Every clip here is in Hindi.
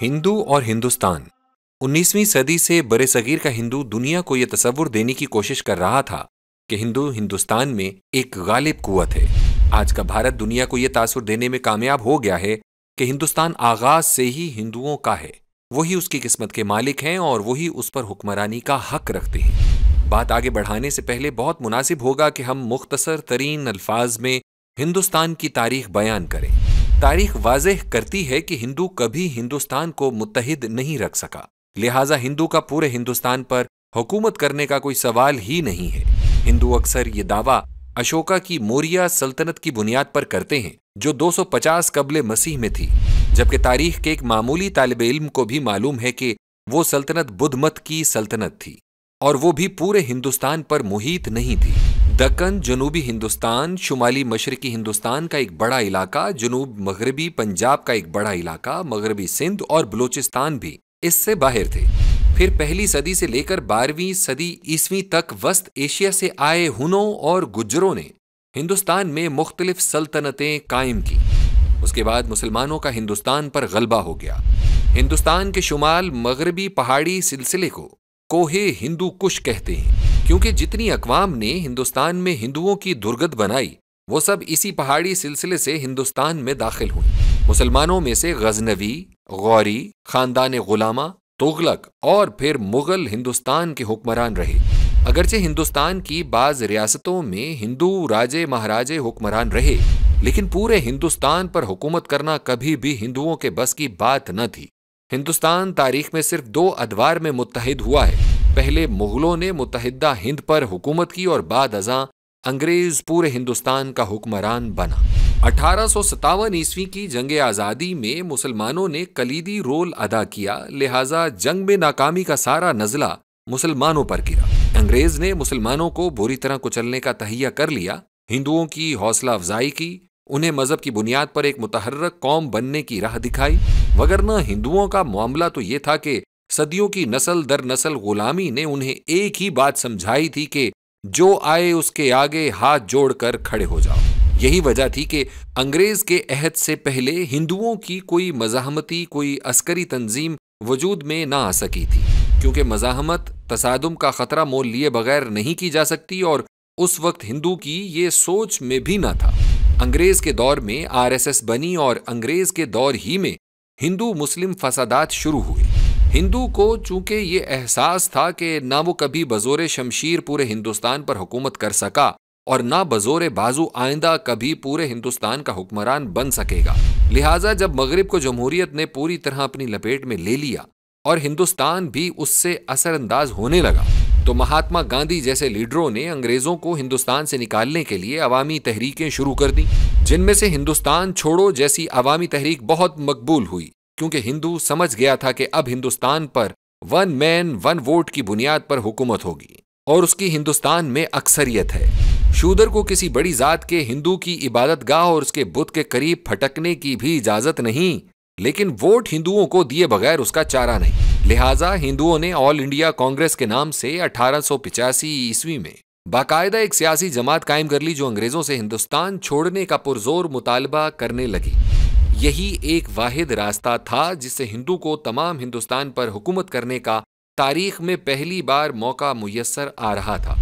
हिंदू और हिंदुस्तान 19वीं सदी से बरे सगीर का हिंदू दुनिया को यह तस्वुर देने की कोशिश कर रहा था कि हिंदू हिंदुस्तान में एक गालिब कुत है आज का भारत दुनिया को यह तासुर देने में कामयाब हो गया है कि हिंदुस्तान आगाज से ही हिंदुओं का है वही उसकी किस्मत के मालिक हैं और वही उस पर हुक्मरानी का हक रखते हैं बात आगे बढ़ाने से पहले बहुत मुनासिब होगा कि हम मुख्तसर तरीन अल्फाज में हिंदुस्तान की तारीख बयान करें तारीख वाजह करती है कि हिंदू कभी हिंदुस्तान को मुतहद नहीं रख सका लिहाजा हिंदू का पूरे हिंदुस्तान पर हुकूमत करने का कोई सवाल ही नहीं है हिंदू अक्सर ये दावा अशोका की मोरिया सल्तनत की बुनियाद पर करते हैं जो 250 कबल मसीह में थी जबकि तारीख के एक मामूली तालब इल्म को भी मालूम है कि वो सल्तनत बुद्ध मत की सल्तनत थी और वो भी पूरे हिंदुस्तान पर मुहित नहीं थी दक्कन जनूबी हिंदुस्तान शुमाली मशरकी हिंदुस्तान का एक बड़ा इलाका जनूब मगरबी पंजाब का एक बड़ा इलाका मगरबी सिंध और बलूचिस्तान भी इससे बाहर थे फिर पहली सदी से लेकर बारहवीं सदी ईस्वी तक वस्त एशिया से आए हुनों और गुजरों ने हिंदुस्तान में मुख्तलिफ सल्तनतें कायम की उसके बाद मुसलमानों का हिंदुस्तान पर गलबा हो गया हिंदुस्तान के शुमाल मगरबी पहाड़ी सिलसिले को कोहे हिंदू कुश कहते हैं क्योंकि जितनी अकवाम ने हिंदुस्तान में हिंदुओं की दुर्गत बनाई वो सब इसी पहाड़ी सिलसिले से हिंदुस्तान में दाखिल हुई मुसलमानों में से गजनवी गौरी खानदान गुलामा तुगलक और फिर मुगल हिंदुस्तान के हुक्मरान रहे अगरचे हिंदुस्तान की बाज रियासतों में हिंदू राजे महाराजे हुक्मरान रहे लेकिन पूरे हिंदुस्तान पर हुकूमत करना कभी भी हिंदुओं के बस की बात न थी हिंदुस्तान तारीख में सिर्फ दो अदवार में मुतहद हुआ है पहले मुगलों ने मुतहदा हिंद पर हुकूमत की और बाद अजा अंग्रेज पूरे हिंदुस्तान का हुक्मरान बना अठारह ईस्वी की जंग आज़ादी में मुसलमानों ने कलीदी रोल अदा किया लिहाजा जंग में नाकामी का सारा नजला मुसलमानों पर गिरा अंग्रेज ने मुसलमानों को बुरी तरह कुचलने का तहिया कर लिया हिंदुओं की हौसला अफजाई की उन्हें मजहब की बुनियाद पर एक मुतहरक कौम बनने की राह दिखाई वगरना हिंदुओं का मामला तो ये था कि सदियों की नस्ल दर नस्ल गुलामी ने उन्हें एक ही बात समझाई थी कि जो आए उसके आगे हाथ जोड़कर खड़े हो जाओ यही वजह थी कि अंग्रेज के अहद से पहले हिंदुओं की कोई मजाहमती कोई अस्करी तंजीम वजूद में ना आ सकी थी क्योंकि मजाहमत तसादम का खतरा मोल लिए बगैर नहीं की जा सकती और उस वक्त हिंदू की ये सोच में भी ना था अंग्रेज के दौर में आरएसएस बनी और अंग्रेज के दौर ही में हिंदू मुस्लिम फसादात शुरू हुए हिंदू को चूंकि ये एहसास था कि ना वो कभी बजोर शमशीर पूरे हिंदुस्तान पर हुकूमत कर सका और ना बजोर बाजू आइंदा कभी पूरे हिंदुस्तान का हुक्मरान बन सकेगा लिहाजा जब मगरिब को जमहूरियत ने पूरी तरह अपनी लपेट में ले लिया और हिंदुस्तान भी उससे असरअंदाज होने लगा तो महात्मा गांधी जैसे लीडरों ने अंग्रेजों को हिंदुस्तान से निकालने के लिए अवामी तहरीकें शुरू कर दी जिनमें से हिंदुस्तान छोड़ो जैसी अवामी तहरीक बहुत मकबूल हुई क्योंकि हिंदू समझ गया था कि अब हिंदुस्तान पर वन मैन वन वोट की बुनियाद पर हुकूमत होगी और उसकी हिंदुस्तान में अक्सरियत है शूदर को किसी बड़ी जात के हिंदू की इबादत गाह और उसके बुद्ध के करीब फटकने की भी इजाजत नहीं लेकिन वोट हिंदुओं को दिए बगैर उसका चारा नहीं लिहाजा हिंदुओं ने ऑल इंडिया कांग्रेस के नाम से अठारह ईस्वी में बाकायदा एक सियासी जमात कायम कर ली जो अंग्रेजों से हिंदुस्तान छोड़ने का पुरजोर मुतालबा करने लगी यही एक वाहिद रास्ता था जिससे हिंदू को तमाम हिंदुस्तान पर हुकूमत करने का तारीख में पहली बार मौका मुयसर आ रहा था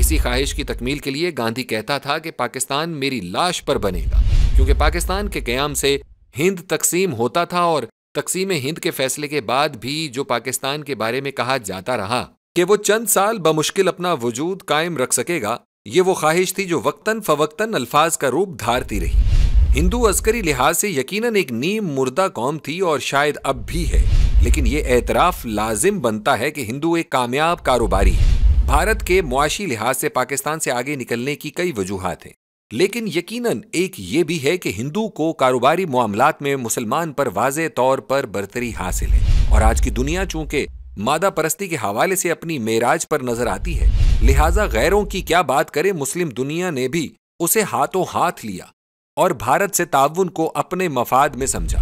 इसी ख्वाहिश की तकमील के लिए गांधी कहता था कि पाकिस्तान मेरी लाश पर बनेगा क्योंकि पाकिस्तान के क्याम से हिंद तकसीम होता था और तकसीम हिंद के फैसले के बाद भी जो पाकिस्तान के बारे में कहा जाता रहा कि वो चंद साल बमुश्किल अपना वजूद कायम रख सकेगा ये वो ख्वाहिश थी जो वक्ता फ़वक्ता अल्फाज का रूप धारती रही हिंदू अस्करी लिहाज से यकीनन एक नीम मुर्दा कौम थी और शायद अब भी है लेकिन ये एतराफ़ लाजिम बनता है कि हिंदू एक कामयाब कारोबारी है भारत के मुआशी लिहाज से पाकिस्तान से आगे निकलने की कई वजूहत हैं लेकिन यकीनन एक ये भी है कि हिंदू को कारोबारी मामला में मुसलमान पर वाज तौर पर बरतरी हासिल है और आज की दुनिया चूंकि मादा परस्ती के हवाले से अपनी मेराज पर नजर आती है लिहाजा गैरों की क्या बात करें मुस्लिम दुनिया ने भी उसे हाथों हाथ लिया और भारत से ताउन को अपने मफाद में समझा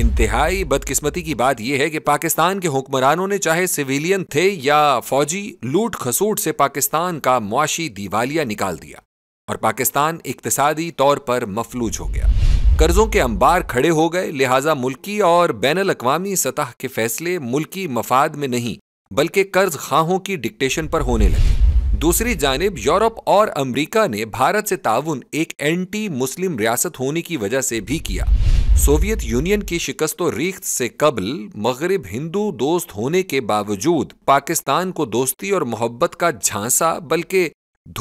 इंतहाई बदकिस्मती की बात यह है कि पाकिस्तान के हुक्मरानों ने चाहे सिविलियन थे या फौजी लूट खसूट से पाकिस्तान का मुआशी दिवालिया निकाल दिया और पाकिस्तान इकतसादी तौर पर मफलूज हो गया कर्जों के अंबार खड़े हो गए लिहाजा मुल्की और बैन अवी सतह के फैसले मुल्की मफाद में नहीं बल्कि कर्ज खाहों की डिक्टेशन पर होने लगे दूसरी जानब यूरोप और अमरीका ने भारत से ताउन एक एंटी मुस्लिम रियासत होने की वजह से भी किया सोवियत यूनियन की शिकस्त रीख से कबल मगरब हिंदू दोस्त होने के बावजूद पाकिस्तान को दोस्ती और मोहब्बत का झांसा बल्कि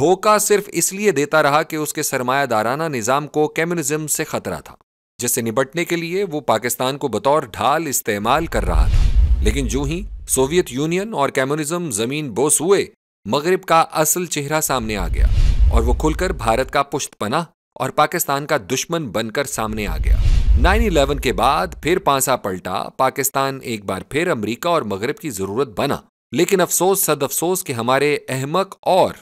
धोखा सिर्फ इसलिए देता रहा कि उसके सरमायादाराना निज़ाम को कम्युनिज्म से खतरा था जिससे निपटने के लिए वो पाकिस्तान को बतौर ढाल इस्तेमाल कर रहा था लेकिन जो ही सोवियत यूनियन और कम्युनिज्म जमीन बोस हुए मगरिब का असल चेहरा सामने आ गया और वो खुलकर भारत का पुश्त पना और पाकिस्तान का दुश्मन बनकर सामने आ गया 9/11 के बाद फिर पांसा पलटा पाकिस्तान एक बार फिर अमेरिका और मगरब की जरूरत बना लेकिन अफसोस सद अफसोस कि हमारे अहमक और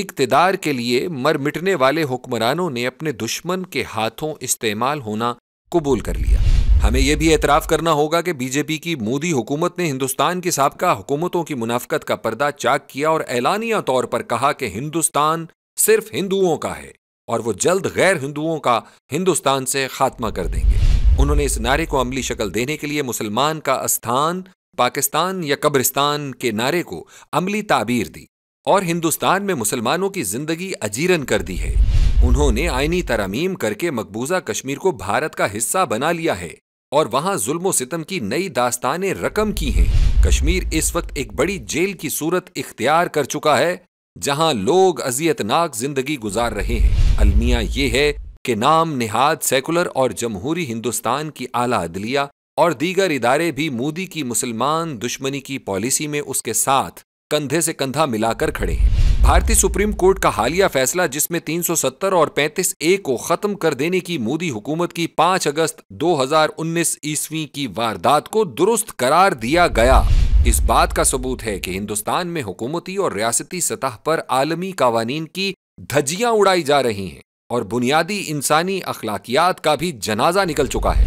इकतदार के लिए मर मिटने वाले हुक्मरानों ने अपने दुश्मन के हाथों इस्तेमाल होना कबूल कर लिया हमें यह भी एतराफ़ करना होगा कि बीजेपी की मोदी हुकूमत ने हिंदुस्तान की सबका हुकूमतों की मुनाफ्त का पर्दा चाक किया और ऐलानिया तौर पर कहा कि हिंदुस्तान सिर्फ हिंदुओं का है और वो जल्द गैर हिंदुओं का हिंदुस्तान से खात्मा कर देंगे उन्होंने इस नारे को अमली शक्ल देने के लिए मुसलमान का स्थान पाकिस्तान या कब्रिस्तान के नारे को अमली ताबीर दी और हिंदुस्तान में मुसलमानों की जिंदगी अजीरन कर दी है उन्होंने आईनी तरमीम करके मकबूजा कश्मीर को भारत का हिस्सा बना लिया है और वहां जुल्म सितम की नई दास्तानें रकम की हैं कश्मीर इस वक्त एक बड़ी जेल की सूरत इख्तियार कर चुका है जहां लोग अजियतनाक जिंदगी गुजार रहे हैं अलमिया ये है कि नाम निहाद सेकुलर और जमहूरी हिंदुस्तान की आला अदलिया और दीगर इदारे भी मोदी की मुसलमान दुश्मनी की पॉलिसी में उसके साथ कंधे से कंधा मिलाकर खड़े हैं भारतीय सुप्रीम कोर्ट का हालिया फैसला जिसमें 370 और 35 ए को खत्म कर देने की मोदी हुकूमत की 5 अगस्त 2019 ईस्वी की वारदात को दुरुस्त करार दिया गया इस बात का सबूत है कि हिंदुस्तान में हुकूमती और रियासती सतह पर आलमी कवानीन की धज्जियां उड़ाई जा रही हैं और बुनियादी इंसानी अखलाकियात का भी जनाजा निकल चुका है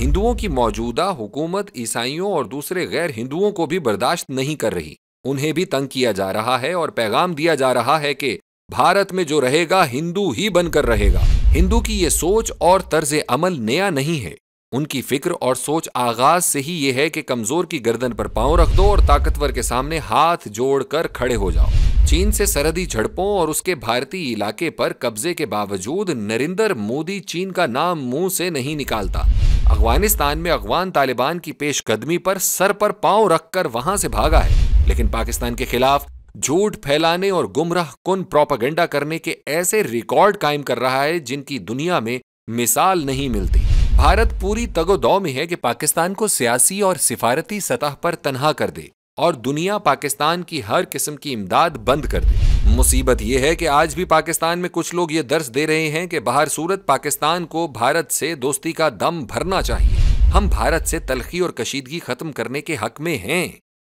हिंदुओं की मौजूदा हुकूमत ईसाइयों और दूसरे गैर हिंदुओं को भी बर्दाश्त नहीं कर रही उन्हें भी तंग किया जा रहा है और पैगाम दिया जा रहा है कि भारत में जो रहेगा हिंदू ही बनकर रहेगा हिंदू की ये सोच और तर्ज अमल नया नहीं है उनकी फिक्र और सोच आगाज से ही ये है कि कमजोर की गर्दन पर पांव रख दो और ताकतवर के सामने हाथ जोड़कर खड़े हो जाओ चीन से सरहदी झड़पों और उसके भारतीय इलाके पर कब्जे के बावजूद नरेंद्र मोदी चीन का नाम मुंह से नहीं निकालता अफगानिस्तान में अफगान तालिबान की पेशकदमी पर सर पर पांव रखकर वहां से भागा है लेकिन पाकिस्तान के खिलाफ झूठ फैलाने और गुमराह कन प्रोपागेंडा करने के ऐसे रिकॉर्ड कायम कर रहा है जिनकी दुनिया में मिसाल नहीं मिलती भारत पूरी तगोदौ में है कि पाकिस्तान को सियासी और सिफारती सतह पर तनहा कर दे और दुनिया पाकिस्तान की हर किस्म की इमदाद बंद कर दे मुसीबत यह है कि आज भी पाकिस्तान में कुछ लोग ये दर्ज दे रहे हैं कि बाहर सूरत पाकिस्तान को भारत से दोस्ती का दम भरना चाहिए हम भारत से तलखी और कशीदगी खत्म करने के हक में हैं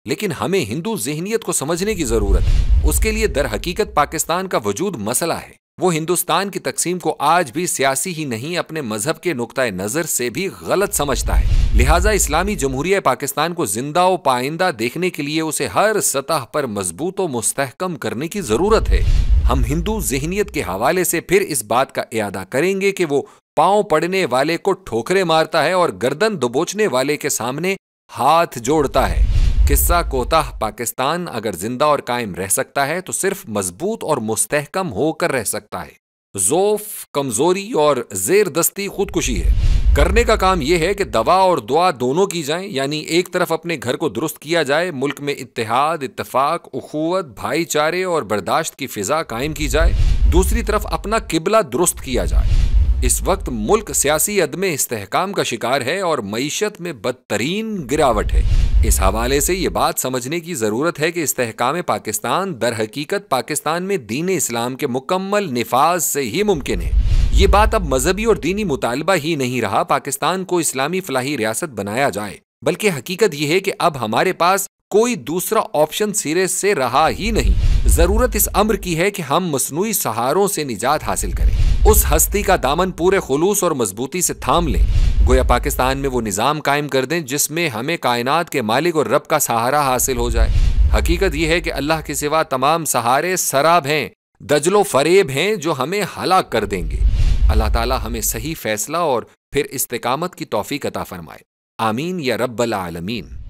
लेकिन हमें हिंदू जहनीत को समझने की जरूरत है उसके लिए दर हकीकत पाकिस्तान का वजूद मसला है वो हिंदुस्तान की तकसीम को आज भी सियासी ही नहीं अपने मजहब के नुकता नज़र से भी गलत समझता है लिहाजा इस्लामी जमहूरिया पाकिस्तान को जिंदा व पाइंदा देखने के लिए उसे हर सतह पर मजबूत व मुस्तकम करने की ज़रूरत है हम हिंदू जहनीत के हवाले से फिर इस बात का अदा करेंगे कि वो पाँव पड़ने वाले को ठोकरे मारता है और गर्दन दबोचने वाले के सामने हाथ जोड़ता है किस्सा कोताह पाकिस्तान अगर जिंदा और कायम रह सकता है तो सिर्फ मजबूत और मुस्तहकम होकर रह सकता है जोफ कमजोरी और जेर दस्ती खुदकुशी है करने का काम यह है कि दवा और दुआ दोनों की जाए यानी एक तरफ अपने घर को दुरुस्त किया जाए मुल्क में इतिहाद इतफाक उखुवत भाईचारे और बर्दाश्त की फिजा कायम की जाए दूसरी तरफ अपना किबला दुरुस्त किया जाए इस वक्त मुल्क सियासी अदम इसकाम का शिकार है और मीशत में बदतरीन गिरावट है इस हवाले से ये बात समझने की ज़रूरत है कि इस्तेकाम पाकिस्तान दर हकीकत पाकिस्तान में दीन इस्लाम के मुकम्मल नफाज से ही मुमकिन है ये बात अब मजहबी और दीनी मुतालबा ही नहीं रहा पाकिस्तान को इस्लामी फलाही रियासत बनाया जाए बल्कि हकीकत यह है कि अब हमारे पास कोई दूसरा ऑप्शन सिरे से रहा ही नहीं ज़रूरत इस अम्र की है कि हम मसनू सहारों से निजात हासिल करें उस हस्ती का दामन पूरे खलूस और मजबूती से थाम लें गोया पाकिस्तान में वो निज़ाम कायम कर दें जिसमें हमें कायनात के मालिक और रब का सहारा हासिल हो जाए हकीकत यह है कि अल्लाह के सिवा तमाम सहारे शराब हैं दजलो फरेब हैं जो हमें हलाक कर देंगे अल्लाह ताला हमें सही फैसला और फिर इस्तकामत की तोफ़ी अता फरमाए आमीन या रब्बल आलमीन